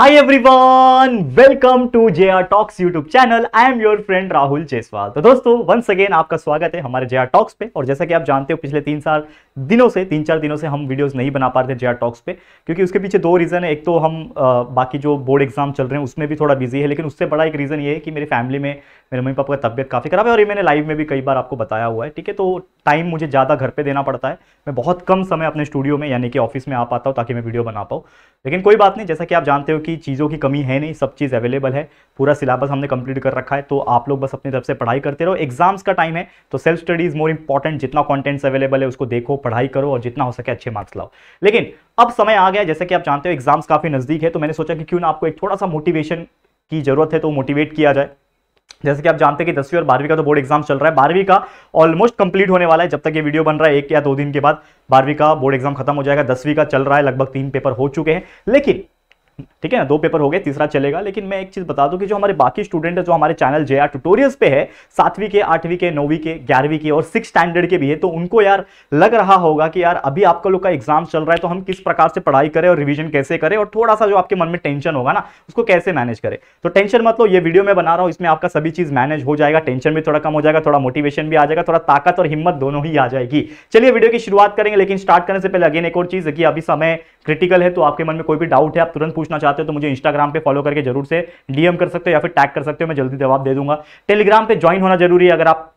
Hi everyone, welcome to JR Talks YouTube channel. I am your friend Rahul Jaiswal तो दोस्तों once again आपका स्वागत है हमारे JR Talks पे और जैसा कि आप जानते हो पिछले तीन साल दिनों से तीन चार दिनों से हम वीडियोस नहीं बना पा रहे थे JR Talks पे क्योंकि उसके पीछे दो रीज़न है एक तो हम आ, बाकी जो बोर्ड एग्जाम चल रहे हैं उसमें भी थोड़ा बिजी है लेकिन उससे बड़ा एक रीज़न ये है कि मेरी फैमिली में मेरे मम्मी पापा का तबियत काफ़ी खराब है और ये मैंने लाइव में भी कई बार आपको बताया हुआ है ठीक है तो टाइम मुझे ज़्यादा घर पर देना पड़ता है मैं बहुत कम समय अपने स्टूडियो में यानी कि ऑफिस में आ पाता हूँ ताकि मैं वीडियो बना पाऊँ लेकिन कोई बात नहीं जैसा कि आप जानते हो की चीज़ों की कमी है नहीं सब चीज़ अवेलेबल है पूरा सिलेबस हमने कंप्लीट कर रखा है तो आप लोग बस अपनी तरफ से पढ़ाई करते रहो एग्जाम्स का टाइम है तो self study is more important जितना कॉन्टेंट्स अवेलेबल है उसको देखो पढ़ाई करो और जितना हो सके अच्छे मार्क्स लाओ लेकिन अब समय आ गया जैसे कि आप जानते हो एग्जाम्स काफ़ी नज़दीक है तो मैंने सोचा कि क्यों ना आपको एक थोड़ा सा मोटिवेशन की ज़रूरत है तो मोटिवेट किया जाए जैसे कि आप जानते हैं कि दसवीं और बारहवीं का तो बोर्ड एग्जाम चल रहा है बारहवीं का ऑलमोस्ट कंप्लीट होने वाला है जब तक ये वीडियो बन रहा है एक या दो दिन के बाद बारहवीं का बोर्ड एग्जाम खत्म हो जाएगा दसवीं का चल रहा है लगभग तीन पेपर हो चुके हैं लेकिन ठीक है ना दो पेपर हो गए तीसरा चलेगा लेकिन मैं एक चीज बता दूं कि जो हमारे बाकी स्टूडेंट है जो हमारे चैनल जे आर ट्यूटोरियल पे है सातवीं के आठवीं के नौवीं के ग्यारहवीं के और सिक्स स्टैंडर्ड के भी है तो उनको यार लग रहा होगा कि यार अभी आपका लोग का एग्जाम चल रहा है तो हम किस प्रकार से पढ़ाई करें और रिविजन कैसे करें और थोड़ा सा जो आपके मन में टेंशन होगा ना उसको कैसे मैनेज करें तो टेंशन मतलब ये वीडियो मैं बना रहा हूँ इसमें आपका सभी चीज मैनेज हो जाएगा टेंशन भी थोड़ा कम हो जाएगा थोड़ा मोटिवेशन भी आ जाएगा थोड़ा ताकत और हिम्मत दोनों ही आ जाएगी चलिए वीडियो की शुरुआत करेंगे लेकिन स्टार्ट करने से पहले अगेन एक और चीज है कि अभी समय क्रिटिकल है तो आपके मन में कोई भी डाउट है आप तुरंत पूछना चाहते हो तो मुझे इंस्टाग्राम पे फॉलो करके जरूर से डीएम कर सकते हो या फिर टैग कर सकते हो मैं जल्दी जवाब दे दूंगा टेलीग्राम पे ज्वाइन होना जरूरी है अगर आप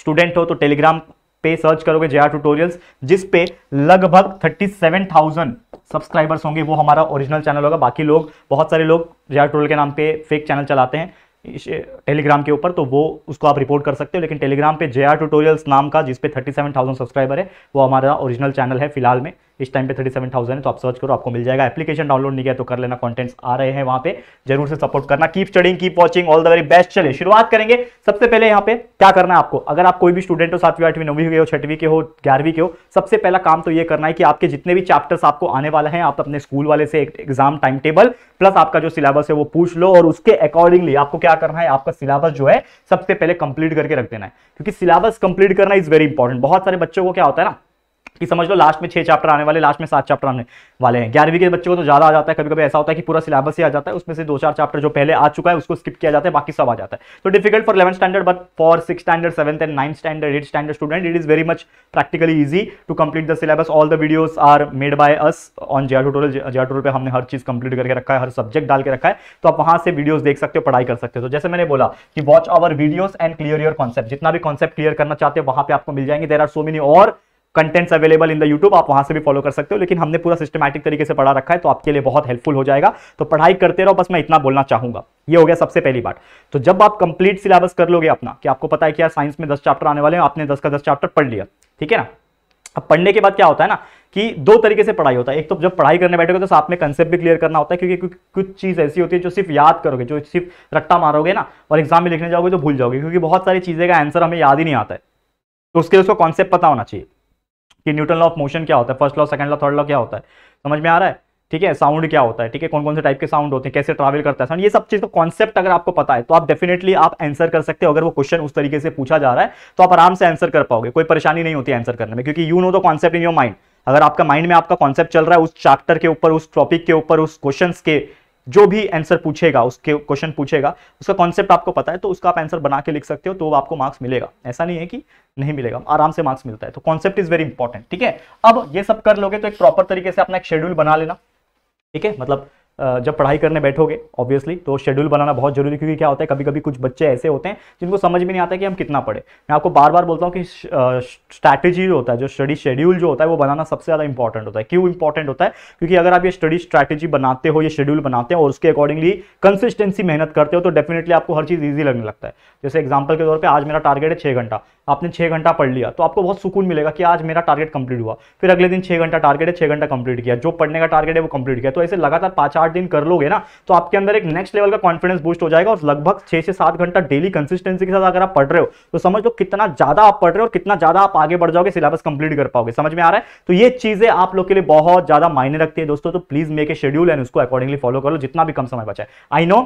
स्टूडेंट हो तो टेलीग्राम पे सर्च करोगे जे आर ट्यूटोरियल्स जिस पे लगभग 37,000 सब्सक्राइबर्स होंगे वो हमारा ओरिजिनल चैनल होगा बाकी लोग बहुत सारे लोग जे ट्यूटोरियल के नाम पे फेक चैनल चलाते हैं टेलीग्राम के ऊपर तो वो उसको आप रिपोर्ट कर सकते हो लेकिन टेलीग्राम पे जे आर ट्यूटोरियल्स नाम का जिसपे 37,000 सब्सक्राइबर है वो हमारा ओरिजिनल चैनल है फिलहाल में इस टाइम पे थर्टी सेवन थाउजेंड है तो आप सर्च करो आपको मिल जाएगा एप्लीकेशन डाउनलोड नहीं किया तो कर लेना कॉन्टेंट्स आ रहे हैं वहां पे जरूर से सपोर्ट करना keep studying keep watching all the very best चले शुरुआत करेंगे सबसे पहले यहाँ पे क्या करना है आपको अगर आप कोई भी स्टूडेंट हो सातवीं आठवीं नवी के हो छठवीं के हो ग्यारहवीं के हो सबसे पहला काम तो ये करना है कि आपके जितने भी चैप्टर्स आपको आने वाले हैं आप अपने स्कूल वाले से एक एग्जाम टाइम टेबल प्लस आपका जो सिलेबस है वो पूछ लो और उसके अकॉर्डिंगली आपको क्या करना है आपका सिलेबस जो है सबसे पहले कंप्लीट करके रख देना है क्योंकि सिलेबस कंप्लीट करना इज वेरी इंपॉर्टेंट बहुत सारे बच्चों को क्या होता है ना कि समझ लो लास्ट में छह चैप्टर आने वाले लास्ट में सात चैप्टर आने वाले हैं ग्यारहवीं के बच्चों को तो ज़्यादा आ जाता है कभी कभी ऐसा होता है कि पूरा सिलेबस ही आ जाता है उसमें से दो चार चैप्टर जो पहले आ चुका है उसको स्किप किया जाता है बाकी सब आ जाता है तो difficult for eleven standard but for six standard seventh and nine standard eight standard student it is very much practically easy to complete the syllabus all the videos are made by us on J total J total पर हमने हर चीज़ complete करके रखा है हर subject डाल के रखा है तो आप वहां से वीडियोज देख सकते हो पढ़ाई कर सकते हो तो जैसे मैंने बोला कि watch our videos and clear your concept जितना भी कॉन्सेप्ट क्लियर करना चाहते हो वहां पर आपको मिल जाएंगे देर आर सो मेनी और contents available in the YouTube आप वहां से भी फॉलो कर सकते हो लेकिन हमने पूरा सिस्टमैटिक तरीके से पढ़ा रखा है तो आपके लिए बहुत हेल्पफुल हो जाएगा तो पढ़ाई करते रहो बस मैं इतना बोलना चाहूंगा ये हो गया सबसे पहली बात तो जब आप कंप्लीट सिलेबस कर लोगे अपना कि आपको पता है कि यार साइंस में दस चैप्टर आने वाले हैं आपने दस का दस चैप्टर पढ़ लिया ठीक है ना अब पढ़ने के बाद क्या होता है ना कि दो तरीके से पढ़ाई होता है एक तो जब पढ़ाई करने बैठोगे तो साथ में कंसेप्ट भी क्लियर करना होता है क्योंकि कुछ चीज़ ऐसी होती है जो सिर्फ याद करोगे जो सिर्फ रट्टा मारोगे ना और एग्जाम में लिखने जाओगे तो भूल जाओगे क्योंकि बहुत सारी चीज़ें का आंसर हमें याद ही नहीं आता है तो उसके लिए उसको कॉन्सेप्ट पता होना चाहिए कि न्यूटन लॉ ऑफ मोशन क्या होता है first law second law third law क्या होता है समझ में आ रहा है ठीक है साउंड क्या होता है ठीक है कौन कौन से टाइप के साउंड होते हैं कैसे ट्रैवल करता है साउंड ये सब चीज का कॉन्सेप्ट अगर आपको पता है तो आप डेफिनेटली आप आंसर कर सकते हो अगर वो क्वेश्चन उस तरीके से पूछा जा रहा है तो आप आराम से आंसर कर पाओगे कोई परेशानी नहीं होती आंसर करने में क्योंकि you know the concept in your mind अगर आपका माइंड में आपका कॉन्सेप्ट चल रहा है उस चैप्टर के ऊपर उस टॉपिक के ऊपर उस क्वेश्चन के जो भी आंसर पूछेगा उसके क्वेश्चन पूछेगा उसका कॉन्सेप्ट आपको पता है तो उसका आप आंसर बना के लिख सकते हो तो आपको मार्क्स मिलेगा ऐसा नहीं है कि नहीं मिलेगा आराम से मार्क्स मिलता है तो कॉन्सेप्ट इज वेरी इंपॉर्टेंट ठीक है अब ये सब कर लोगे तो एक प्रॉपर तरीके से अपना एक शेड्यूल बना लेना ठीक है मतलब जब पढ़ाई करने बैठोगे ऑब्वियसली तो शेड्यूल बनाना बहुत जरूरी क्योंकि क्या होता है कभी कभी कुछ बच्चे ऐसे होते हैं जिनको समझ में नहीं आता कि हम कितना पढ़े मैं आपको बार बार बोलता हूँ कि स्ट्रैटेजी जो होता है जो स्टडी शेड्यूल जो होता है वो बनाना सबसे ज़्यादा इंपॉर्टेंट होता है क्यों इंपॉर्टेंट होता है क्योंकि अगर आप ये स्टडी स्ट्रैटेजी बनाते हो ये शेड्यूल बनाते हो और उसके अकॉर्डिंगली कंसिस्टेंसी मेहनत करते हो तो डेफिनेटली आपको हर चीज़ ईजी लगने लगता है जैसे एग्जाम्पल के तौर पर आज मेरा टारगेट है छः घंटा आपने छः घंटा पढ़ लिया तो आपको बहुत सुकून मिलेगा कि आज मेरा टारगेट कंप्लीट हुआ फिर अगले दिन छः घंटा टारगेट है छः घंटा कंप्लीट किया जो पढ़ने का टारगेट है वो कंप्लीट किया तो ऐसे लगातार पाँच आठ आठ दिन कर लोगे ना तो आपके अंदर एक नेक्स्ट लेवल का कॉन्फिडेंस बूस्ट हो जाएगा और लगभग छह से सात घंटा डेली कंसिस्टेंसी के साथ अगर आप पढ़ रहे हो तो समझ लो कितना ज्यादा आप पढ़ रहे हो और कितना ज्यादा आप आगे बढ़ जाओगे सिलेबस कंप्लीट कर पाओगे समझ में आ रहा है तो ये चीजें आप लोग के लिए बहुत ज्यादा मायने रखती है दोस्तों तो please make a schedule and उसको अकॉर्डिंगली फॉलो करो जितना भी कम समय बचा है I know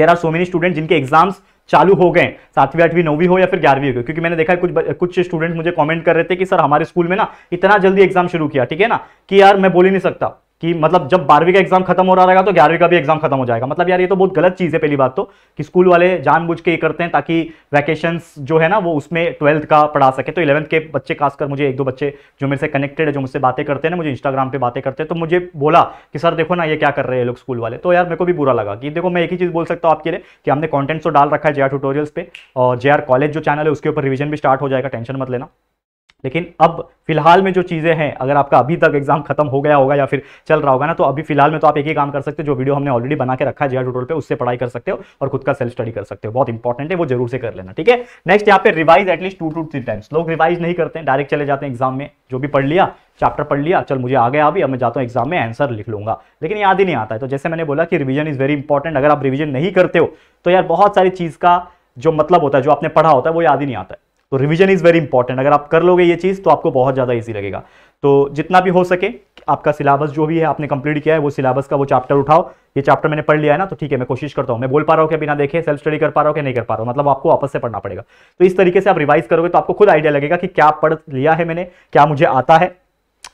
there are so many student जिनके एग्जाम्स चालू हो गए सातवीं आठवीं नौवीं हो या फिर ग्यारहवीं हो क्योंकि मैंने देखा है कुछ कुछ स्टूडेंट मुझे कमेंट कर रहे थे कि सर हमारे स्कूल में ना इतना जल्दी एग्जाम शुरू किया ठीक है ना कि यार मैं बोल ही नहीं सकता कि मतलब जब बारहवीं का एग्जाम खत्म हो रहा रहेगा तो ग्यारहवीं का भी एग्जाम खत्म हो जाएगा मतलब यार ये तो बहुत गलत चीज़ है पहली बात तो कि स्कूल वाले जानबूझ के ये करते हैं ताकि वैकेशन जो है ना वो उसमें ट्वेल्थ का पढ़ा सके तो इलेवंथ के बच्चे खासकर मुझे एक दो बच्चे जो मेरे से कनेक्टेड है जो मुझसे बातें करते हैं ना मुझे इंस्टाग्राम पर बातें करते हैं तो मुझे बोला कि सर देखो ना ये क्या कर रहे हैं लोग स्कूल वाले तो यार मेरे को भी बुरा लगा कि देखो मैं एक ही चीज़ बोल सकता हूँ आपके लिए कि हमने कॉन्टेंट्स तो डाल रखा है जे ट्यूटोरियल्स पे और जे कॉलेज जो चैनल है उसके ऊपर रिविजन भी स्टार्ट हो जाएगा टेंशन मत लेना लेकिन अब फिलहाल में जो चीज़ें हैं अगर आपका अभी तक एग्जाम खत्म हो गया होगा या फिर चल रहा होगा ना तो अभी फिलहाल में तो आप एक ही काम कर सकते हो जो वीडियो हमने ऑलरेडी बना के रखा है जिया टूटोल पे उससे पढ़ाई कर सकते हो और खुद का सेल्फ स्टडी कर सकते हो बहुत इंपॉर्टेंट है वो जरूर से कर लेना ठीक है नेक्स्ट यहाँ पे revise at least two two three times लोग रिवाइज नहीं करते हैं डायरेक्ट चले जाते हैं एग्जाम में जो भी पढ़ लिया चैप्टर पढ़ लिया चल मुझे आ गया अभी अब मैं जाता हूँ एग्जाम में आंसर लिख लूंगा लेकिन याद ही नहीं आता है तो जैसे मैंने बोला कि रिविजन इज वेरी इंपॉर्टेंट अगर आप रिविजन नहीं करते हो तो यार बहुत सारी चीज़ का जो मतलब होता है जो आपने पढ़ा होता है वो याद ही नहीं आता है तो रिविजन इज़ वेरी इंपॉर्टेंट अगर आप कर लोगे ये चीज़ तो आपको बहुत ज़्यादा ईजी लगेगा तो जितना भी हो सके आपका सिलेबस जो भी है आपने कंप्लीट किया है वो सिलेबस का वो चैप्टर उठाओ ये चैप्टर मैंने पढ़ लिया है ना तो ठीक है मैं कोशिश करता हूँ मैं बोल पा रहा हूँ कि बिना देखे सेल्फ स्टडी कर पा रहा हूँ कि नहीं कर पा रहा हूँ मतलब आपको वापस से पढ़ना पड़ेगा तो इस तरीके से आप रिवाइज करोगे तो आपको खुद आइडिया लगेगा कि क्या पढ़ लिया है मैंने क्या मुझे आता है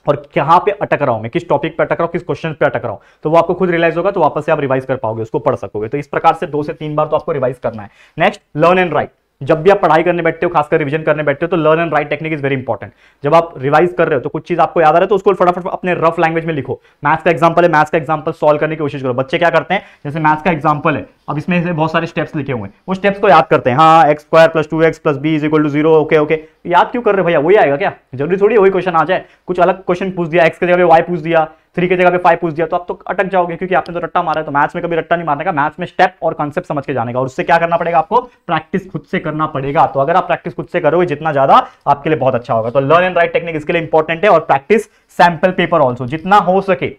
और कहाँ पे अटक रहा हूँ मैं किस टॉपिक पे अटक रहा हूँ किस क्वेश्चन पे अटक रहा हूँ तो वो आपको खुद रिलाइज होगा तो वापस से आप रिवाइज कर पाओगे उसको पढ़ सकोगे तो इस प्रकार से दो से तीन बार तो आपको रिवाइज करना है नेक्स्ट लर्न एंड राइट जब भी आप पढ़ाई करने बैठते हो खासकर रिवीजन करने बैठते हो तो learn and write technique is very important जब आप रिवाइज कर रहे हो तो कुछ चीज आपको याद आ रहा है तो उसको फटाफट अपने रफ लैंग्वेज में लिखो मैथ्स का एग्जाम्पल है मैथ्स का एग्जाम्पल सॉल्व करने की कोशिश करो बच्चे क्या करते हैं जैसे मैथ्स का एग्जाम्पल है अब इसमें से बहुत सारे स्टेप्स लिखे हुए हैं वो स्टेप्स को याद करते हैं हाँ X square plus two X plus B is equal to zero okay okay याद क्यों कर रहे भैया वही आएगा क्या जरूरी थोड़ी वही क्वेश्चन आ जाए कुछ अलग क्वेश्चन पूछ दिया एक्स की जगह पे वाई पूछ दिया थ्री की जगह पे फाइव पूछ दिया तो आप तो अटक जाओगे क्योंकि आपने तो रट्टा मारा है तो मैथ्स में कभी रट्टा नहीं मारने का मैथ्स में स्टेप और कॉन्सेप्ट समझ के जाने का और उससे क्या करना पड़ेगा आपको प्रैक्टिस खुद से करना पड़ेगा तो अगर आप प्रैक्टिस खुद से करोगे जितना ज्यादा आपके लिए बहुत अच्छा होगा तो लर्न एंड राइट टेक्निक इसके लिए इंपॉर्टेंट है और प्रैक्टिस सैंपल पेपर ऑल्सो जितना हो सके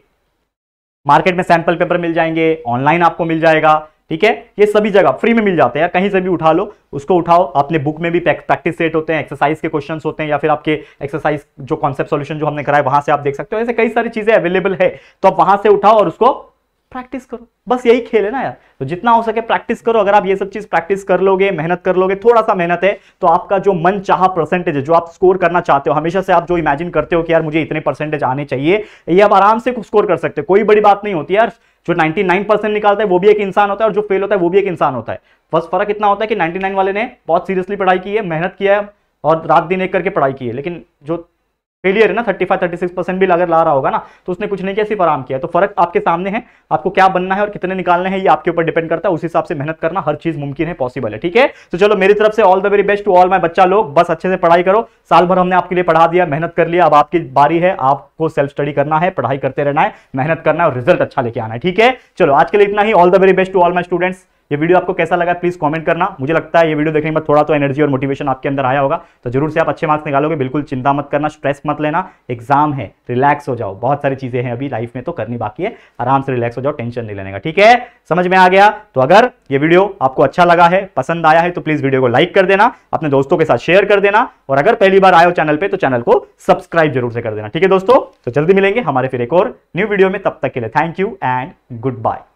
मार्केट में सैंपल पेपर मिल जाएंगे ऑनलाइन आपको मिल जाएगा ठीक है ये सभी जगह फ्री में मिल जाते हैं कहीं से भी उठा लो उसको उठाओ अपने बुक में भी प्रैक्टिस सेट होते हैं एक्सरसाइज के क्वेश्चंस होते हैं या फिर आपके एक्सरसाइज जो कॉन्सेप्ट सॉल्यूशन जो हमने कराया वहां से आप देख सकते हो ऐसे कई सारी चीजें अवेलेबल है तो आप वहां से उठाओ और उसको प्रैक्टिस करो बस यही खेल है ना यार तो जितना हो सके प्रैक्टिस करो अगर आप ये सब चीज प्रैक्टिस कर लोगे मेहनत कर लोगे थोड़ा सा मेहनत है तो आपका जो मन चाह परसेंटेज है जो आप स्कोर करना चाहते हो हमेशा से आप जो इमेजिन करते हो कि यार मुझे इतने परसेंटेज आने चाहिए ये आप आराम से स्कोर कर सकते हो कोई बड़ी बात नहीं होती यार जो 99 परसेंट निकालता है वो भी एक इंसान होता है और जो फेल होता है वो भी एक इंसान होता है बस फर्क इतना होता है कि 99 वाले ने बहुत सीरियसली पढ़ाई की है मेहनत किया है और रात दिन एक करके पढ़ाई की है लेकिन जो फेलियर है ना thirty five thirty six percent भी अगर ला रहा होगा ना तो उसने कुछ नहीं कैसे फराम किया तो फर्क आपके सामने है आपको क्या बनना है और कितने निकालने हैं ये आपके ऊपर डिपेंड करता है उस हिसाब से मेहनत करना हर चीज मुमकिन है पॉसिबल है ठीक है तो चलो मेरी तरफ से all the very best to all my बच्चा लोग बस अच्छे से पढ़ाई करो साल भर हमने आपके लिए पढ़ा दिया मेहनत कर लिया अब आपकी बारी है आपको सेल्फ स्टडी करना है पढ़ाई करते रहना है मेहनत करना है और रिजल्ट अच्छा लेके आना है ठीक है चलो आज के लिए इतना ही all the very best to all my students ये वीडियो आपको कैसा लगा प्लीज़ कमेंट करना मुझे लगता है ये वीडियो देखने में थोड़ा तो एनर्जी और मोटिवेशन आपके अंदर आया होगा तो जरूर से आप अच्छे मार्क्स निकालोगे बिल्कुल चिंता मत करना स्ट्रेस मत लेना एग्जाम है रिलैक्स हो जाओ बहुत सारी चीज़ें हैं अभी लाइफ में तो करनी बाकी है आराम से रिलैक्स हो जाओ टेंशन नहीं लेने का ठीक है समझ में आ गया तो अगर ये वीडियो आपको अच्छा लगा है पसंद आया है तो प्लीज़ वीडियो को लाइक कर देना अपने दोस्तों के साथ शेयर कर देना और अगर पहली बार आयो चैनल पर तो चैनल को सब्सक्राइब जरूर से कर देना ठीक है दोस्तों तो जल्दी मिलेंगे हमारे फिर एक और न्यू वीडियो में तब तक के लिए thank you and good bye